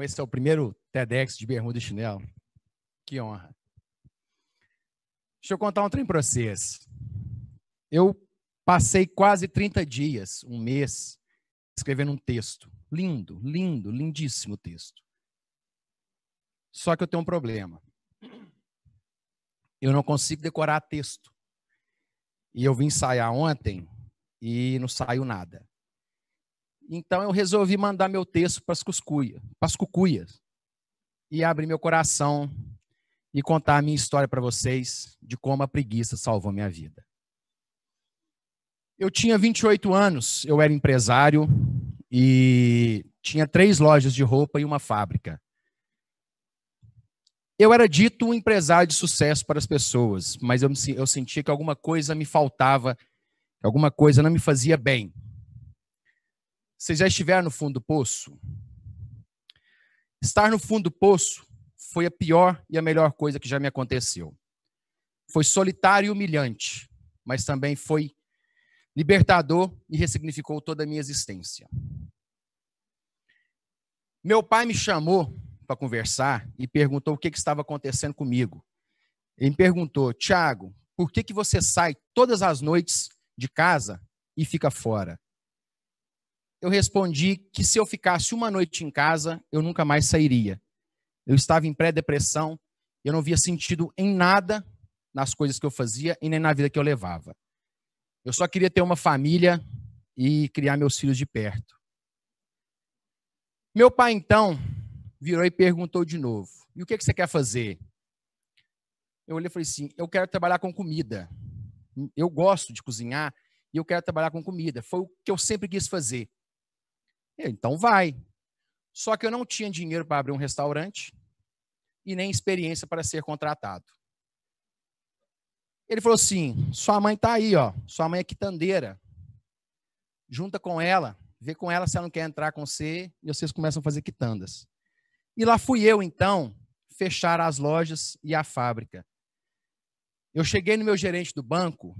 Então, esse é o primeiro TEDx de bermuda e chinelo. Que honra. Deixa eu contar um trem para vocês. Eu passei quase 30 dias, um mês, escrevendo um texto. Lindo, lindo, lindíssimo texto. Só que eu tenho um problema. Eu não consigo decorar texto. E eu vim ensaiar ontem e não saiu nada. Então eu resolvi mandar meu texto para as cuscuia, para cucuias e abrir meu coração e contar a minha história para vocês de como a preguiça salvou minha vida. Eu tinha 28 anos, eu era empresário e tinha três lojas de roupa e uma fábrica. Eu era dito um empresário de sucesso para as pessoas, mas eu, eu sentia que alguma coisa me faltava, que alguma coisa não me fazia bem você já estiver no fundo do poço. Estar no fundo do poço foi a pior e a melhor coisa que já me aconteceu. Foi solitário e humilhante, mas também foi libertador e ressignificou toda a minha existência. Meu pai me chamou para conversar e perguntou o que, que, estava acontecendo comigo. Ele me perguntou, Tiago, por que, que você sai todas as noites de casa e fica fora? eu respondi que se eu ficasse uma noite em casa, eu nunca mais sairia. Eu estava em pré-depressão, eu não via sentido em nada nas coisas que eu fazia e nem na vida que eu levava. Eu só queria ter uma família e criar meus filhos de perto. Meu pai, então, virou e perguntou de novo: E o que, é que você quer fazer? Eu olhei e falei assim: Eu quero trabalhar com comida. Eu gosto de cozinhar e eu quero trabalhar com comida. Foi o que eu sempre quis fazer. Eu, então vai. Só que eu não tinha dinheiro para abrir um restaurante e nem experiência para ser contratado. Ele falou assim: sua mãe está aí, ó. Sua mãe é quitandeira. Junta com ela, vê com ela se ela não quer entrar com você e vocês começam a fazer quitandas. E lá fui eu, então, fechar as lojas e a fábrica. Eu cheguei no meu gerente do banco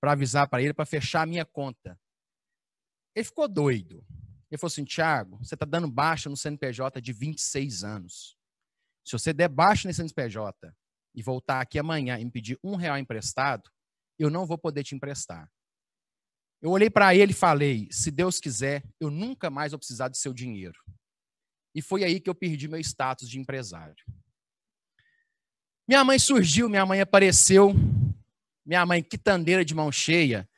para avisar para ele para fechar a minha conta. Ele ficou doido. Ele falou assim: Tiago, você está dando baixa no CNPJ de 26 anos. Se você der baixa nesse CNPJ e voltar aqui amanhã e me pedir um real emprestado, eu não vou poder te emprestar. Eu olhei para ele e falei: se Deus quiser, eu nunca mais vou precisar do seu dinheiro. E foi aí que eu perdi meu status de empresário. Minha mãe surgiu, minha mãe apareceu, minha mãe quitandeira de mão cheia.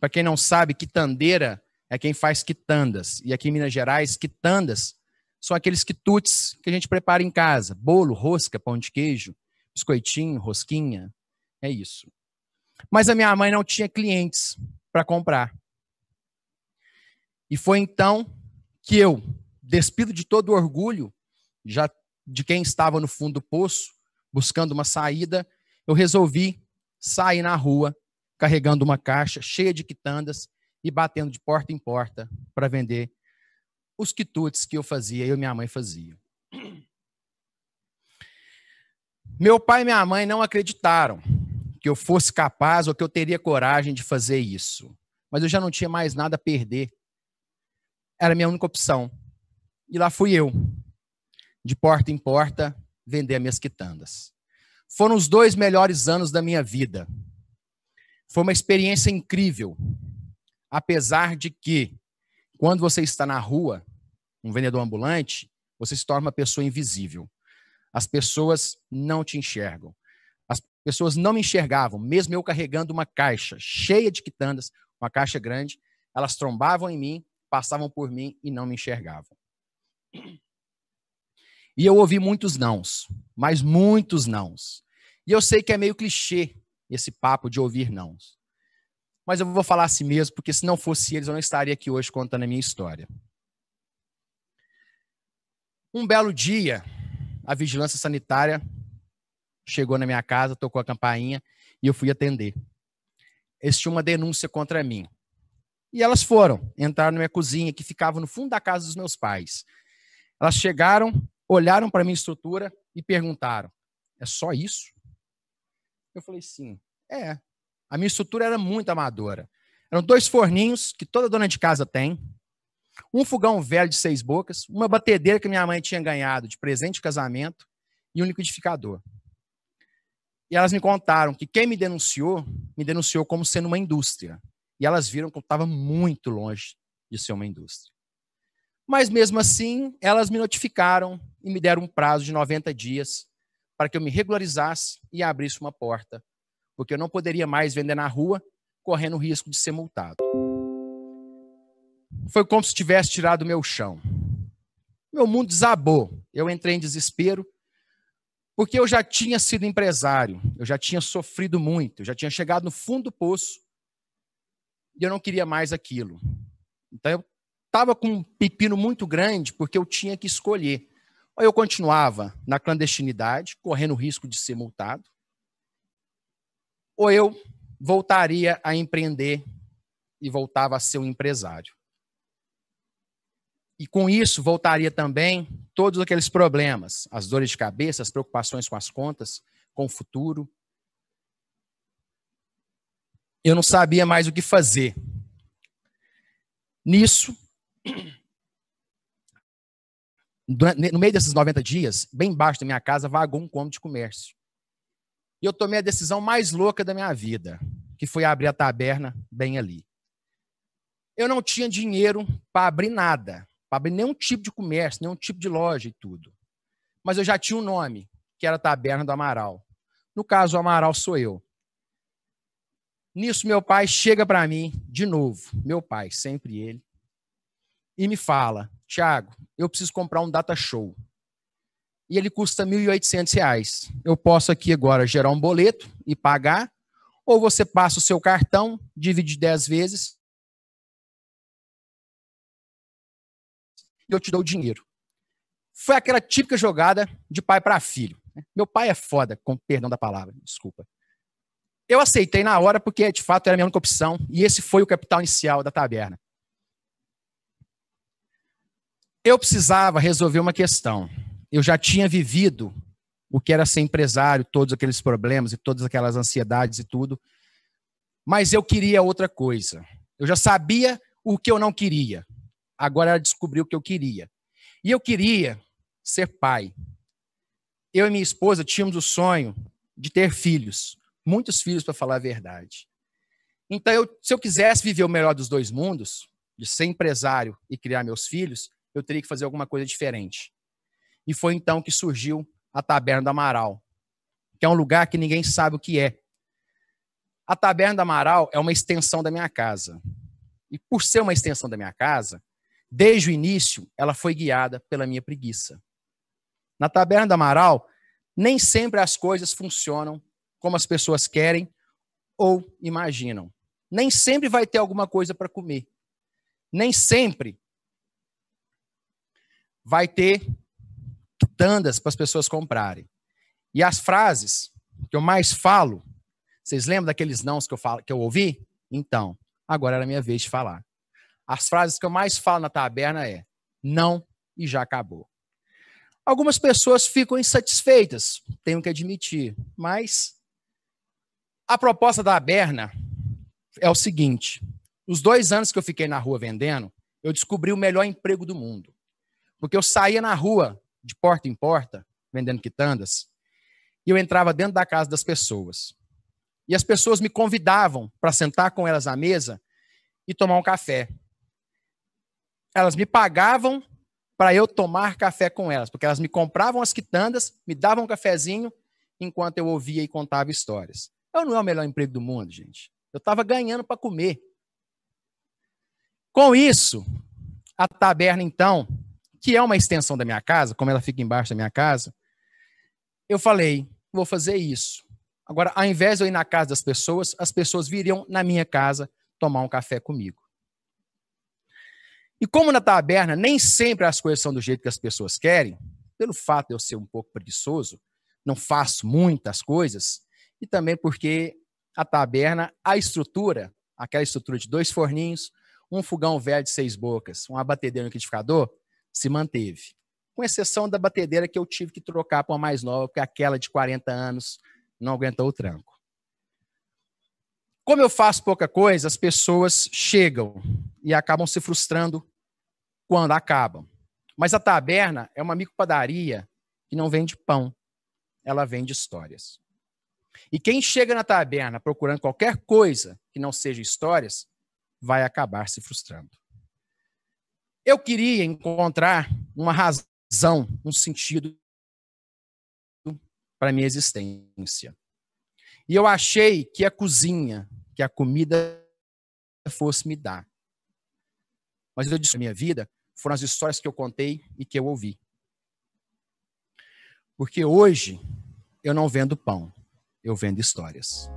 Para quem não sabe, quitandeira é quem faz quitandas. E aqui em Minas Gerais, quitandas são aqueles quitutes que a gente prepara em casa: bolo, rosca, pão de queijo, biscoitinho, rosquinha. É isso. Mas a minha mãe não tinha clientes para comprar. E foi então que eu, despido de todo o orgulho, já de quem estava no fundo do poço, buscando uma saída, eu resolvi sair na rua carregando uma caixa cheia de quitandas e batendo de porta em porta para vender os quitutes que eu fazia, eu e minha mãe fazia. Meu pai e minha mãe não acreditaram que eu fosse capaz ou que eu teria coragem de fazer isso. Mas eu já não tinha mais nada a perder. Era a minha única opção. E lá fui eu, de porta em porta, vender minhas quitandas. Foram os dois melhores anos da minha vida. Foi uma experiência incrível. Apesar de que, quando você está na rua, um vendedor ambulante, você se torna uma pessoa invisível. As pessoas não te enxergam. As pessoas não me enxergavam, mesmo eu carregando uma caixa cheia de quitandas, uma caixa grande, elas trombavam em mim, passavam por mim e não me enxergavam. E eu ouvi muitos nãos, mas muitos nãos. E eu sei que é meio clichê esse papo de ouvir nãos mas eu vou falar assim mesmo, porque se não fosse eles, eu não estaria aqui hoje contando a minha história. Um belo dia, a vigilância sanitária chegou na minha casa, tocou a campainha e eu fui atender. Eles tinham uma denúncia contra mim. E elas foram, entraram na minha cozinha, que ficava no fundo da casa dos meus pais. Elas chegaram, olharam para a minha estrutura e perguntaram: é só isso? Eu falei: sim, é. A minha estrutura era muito amadora. Eram dois forninhos que toda dona de casa tem, um fogão velho de seis bocas, uma batedeira que minha mãe tinha ganhado de presente de casamento e um liquidificador. E elas me contaram que quem me denunciou, me denunciou como sendo uma indústria. E elas viram que eu estava muito longe de ser uma indústria. Mas mesmo assim, elas me notificaram e me deram um prazo de 90 dias para que eu me regularizasse e abrisse uma porta porque eu não poderia mais vender na rua, correndo o risco de ser multado. Foi como se tivesse tirado o meu chão. Meu mundo desabou. Eu entrei em desespero, porque eu já tinha sido empresário, eu já tinha sofrido muito, eu já tinha chegado no fundo do poço e eu não queria mais aquilo. Então eu estava com um pepino muito grande, porque eu tinha que escolher. Ou eu continuava na clandestinidade, correndo o risco de ser multado, ou eu voltaria a empreender e voltava a ser um empresário. E com isso voltaria também todos aqueles problemas, as dores de cabeça, as preocupações com as contas, com o futuro. Eu não sabia mais o que fazer. Nisso, no meio desses 90 dias, bem embaixo da minha casa, vagou um cômodo de comércio. E eu tomei a decisão mais louca da minha vida, que foi abrir a taberna bem ali. Eu não tinha dinheiro para abrir nada, para abrir nenhum tipo de comércio, nenhum tipo de loja e tudo. Mas eu já tinha um nome, que era Taberna do Amaral. No caso, o Amaral sou eu. Nisso, meu pai chega para mim de novo, meu pai, sempre ele, e me fala: Tiago, eu preciso comprar um data show e ele custa R$ 1.800. Eu posso aqui agora gerar um boleto e pagar, ou você passa o seu cartão, divide 10 vezes, e eu te dou o dinheiro. Foi aquela típica jogada de pai para filho. Né? Meu pai é foda, com perdão da palavra, desculpa. Eu aceitei na hora porque, de fato, era a minha única opção, e esse foi o capital inicial da taberna. Eu precisava resolver uma questão eu já tinha vivido o que era ser empresário, todos aqueles problemas e todas aquelas ansiedades e tudo. Mas eu queria outra coisa. Eu já sabia o que eu não queria. Agora era descobrir o que eu queria. E eu queria ser pai. Eu e minha esposa tínhamos o sonho de ter filhos, muitos filhos para falar a verdade. Então, eu, se eu quisesse viver o melhor dos dois mundos, de ser empresário e criar meus filhos, eu teria que fazer alguma coisa diferente. E foi então que surgiu a Taberna do Amaral, que é um lugar que ninguém sabe o que é. A Taberna do Amaral é uma extensão da minha casa. E por ser uma extensão da minha casa, desde o início ela foi guiada pela minha preguiça. Na Taberna do Amaral, nem sempre as coisas funcionam como as pessoas querem ou imaginam. Nem sempre vai ter alguma coisa para comer. Nem sempre vai ter dandas para as pessoas comprarem. E as frases que eu mais falo, vocês lembram daqueles nãos que eu, falo, que eu ouvi? Então, agora era a minha vez de falar. As frases que eu mais falo na taberna é não e já acabou. Algumas pessoas ficam insatisfeitas, tenho que admitir, mas a proposta da taberna é o seguinte: os dois anos que eu fiquei na rua vendendo, eu descobri o melhor emprego do mundo. Porque eu saía na rua de porta em porta, vendendo quitandas, e eu entrava dentro da casa das pessoas. E as pessoas me convidavam para sentar com elas na mesa e tomar um café. Elas me pagavam para eu tomar café com elas, porque elas me compravam as quitandas, me davam um cafezinho enquanto eu ouvia e contava histórias. Eu não é o melhor emprego do mundo, gente. Eu estava ganhando para comer. Com isso, a taberna então que é uma extensão da minha casa, como ela fica embaixo da minha casa, eu falei, vou fazer isso. Agora, ao invés de eu ir na casa das pessoas, as pessoas viriam na minha casa tomar um café comigo. E como na taberna nem sempre as coisas são do jeito que as pessoas querem, pelo fato de eu ser um pouco preguiçoso, não faço muitas coisas, e também porque a taberna, a estrutura, aquela estrutura de dois forninhos, um fogão velho de seis bocas, um abatedeiro um liquidificador, se manteve. Com exceção da batedeira que eu tive que trocar para uma mais nova, porque aquela de 40 anos não aguentou o tranco. Como eu faço pouca coisa, as pessoas chegam e acabam se frustrando quando acabam. Mas a taberna é uma micropadaria que não vende pão, ela vende histórias. E quem chega na taberna procurando qualquer coisa que não seja histórias, vai acabar se frustrando. Eu queria encontrar uma razão, um sentido para minha existência. E eu achei que a cozinha, que a comida fosse me dar. Mas eu disse, minha vida foram as histórias que eu contei e que eu ouvi. Porque hoje eu não vendo pão, eu vendo histórias.